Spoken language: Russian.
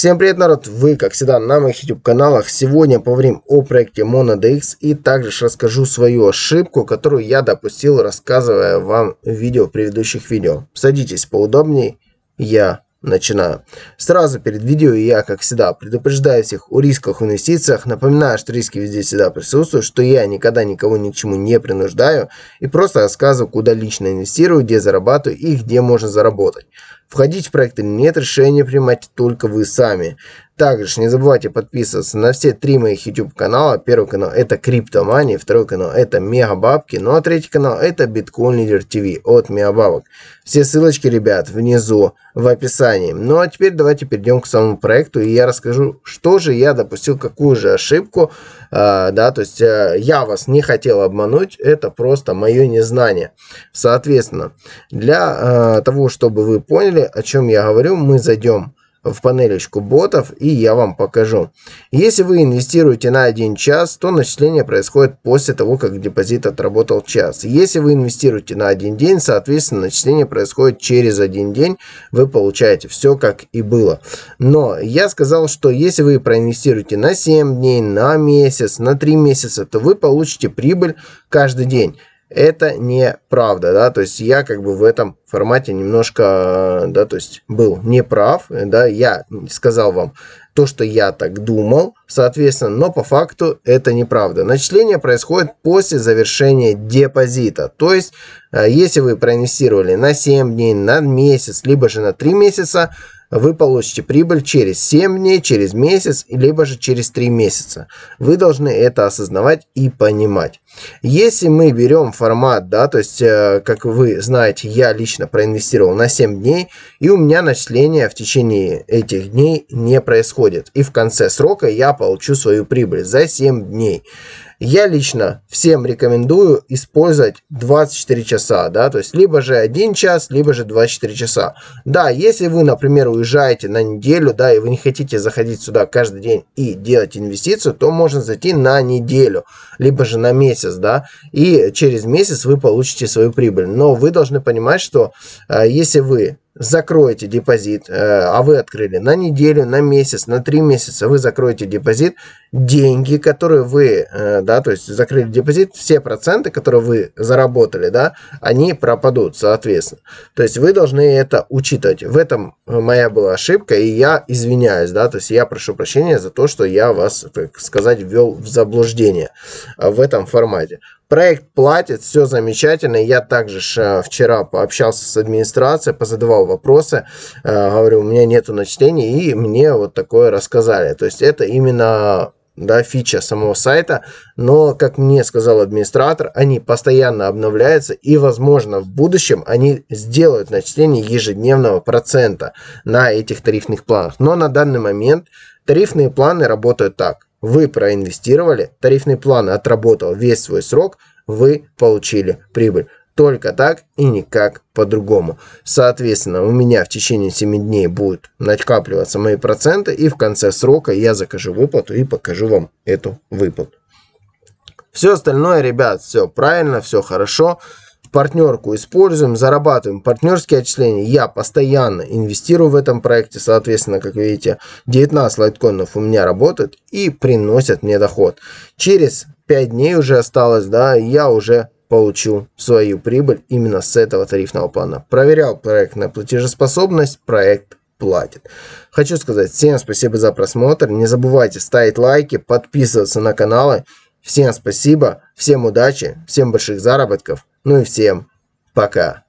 Всем привет, народ! Вы, как всегда, на моих YouTube-каналах. Сегодня поговорим о проекте MonoDX и также расскажу свою ошибку, которую я допустил, рассказывая вам видео в предыдущих видео. Садитесь поудобнее. Я начинаю. Сразу перед видео я, как всегда, предупреждаю всех о рисках в инвестициях, напоминаю, что риски везде всегда присутствуют, что я никогда никого ни к чему не принуждаю и просто рассказываю, куда лично инвестирую, где зарабатываю и где можно заработать. Входить в проект или нет, решение принимать только вы сами. Также не забывайте подписываться на все три моих YouTube канала. Первый канал это Криптомания, второй канал это Мегабабки, ну а третий канал это Биткоин Лидер ТВ от Мегабабок. Все ссылочки, ребят, внизу в описании. Ну а теперь давайте перейдем к самому проекту и я расскажу, что же я допустил, какую же ошибку. Э, да, то есть э, я вас не хотел обмануть, это просто мое незнание. Соответственно, для э, того, чтобы вы поняли, о чем я говорю, мы зайдем в панелечку ботов, и я вам покажу. Если вы инвестируете на 1 час, то начисление происходит после того, как депозит отработал час. Если вы инвестируете на 1 день, соответственно, начисление происходит через 1 день, вы получаете все, как и было. Но я сказал, что если вы проинвестируете на 7 дней, на месяц, на 3 месяца, то вы получите прибыль каждый день это не правда, да, то есть я как бы в этом формате немножко, да, то есть был неправ, да, я сказал вам то, что я так думал, соответственно, но по факту это неправда. Начисление происходит после завершения депозита, то есть э, если вы проинвестировали на 7 дней, на месяц, либо же на 3 месяца, вы получите прибыль через 7 дней, через месяц, либо же через 3 месяца. Вы должны это осознавать и понимать. Если мы берем формат, да, то есть, э, как вы знаете, я лично проинвестировал на 7 дней, и у меня начисления в течение этих дней не происходит. И в конце срока я получу свою прибыль за 7 дней. Я лично всем рекомендую использовать 24 часа, да, то есть либо же 1 час, либо же 24 часа. Да, если вы, например, уезжаете на неделю, да, и вы не хотите заходить сюда каждый день и делать инвестицию, то можно зайти на неделю, либо же на месяц, да, и через месяц вы получите свою прибыль. Но вы должны понимать, что э, если вы закроете депозит, э, а вы открыли на неделю, на месяц, на три месяца, вы закроете депозит, деньги, которые вы, э, да, то есть закрыли депозит, все проценты, которые вы заработали, да, они пропадут, соответственно. То есть вы должны это учитывать. В этом э, моя была ошибка, и я извиняюсь, да, то есть я прошу прощения за то, что я вас, так сказать, ввел в заблуждение в этом формате. Проект платит, все замечательно. Я также э, вчера пообщался с администрацией, позадавал вопросы, э, говорю, у меня нету начислений, и мне вот такое рассказали. То есть это именно да, фича самого сайта, но, как мне сказал администратор, они постоянно обновляются и, возможно, в будущем они сделают начисление ежедневного процента на этих тарифных планах. Но на данный момент тарифные планы работают так. Вы проинвестировали, тарифный план отработал весь свой срок, вы получили прибыль. Только так и никак по-другому. Соответственно, у меня в течение 7 дней будут накапливаться мои проценты, и в конце срока я закажу выплату и покажу вам эту выплату. Все остальное, ребят, все правильно, все хорошо партнерку используем, зарабатываем партнерские отчисления. Я постоянно инвестирую в этом проекте, соответственно, как видите, 19 лайткоинов у меня работают и приносят мне доход. Через 5 дней уже осталось, да, я уже получил свою прибыль именно с этого тарифного плана. Проверял проект на платежеспособность, проект платит. Хочу сказать всем спасибо за просмотр. Не забывайте ставить лайки, подписываться на каналы. Всем спасибо, всем удачи, всем больших заработков. Ну и всем пока.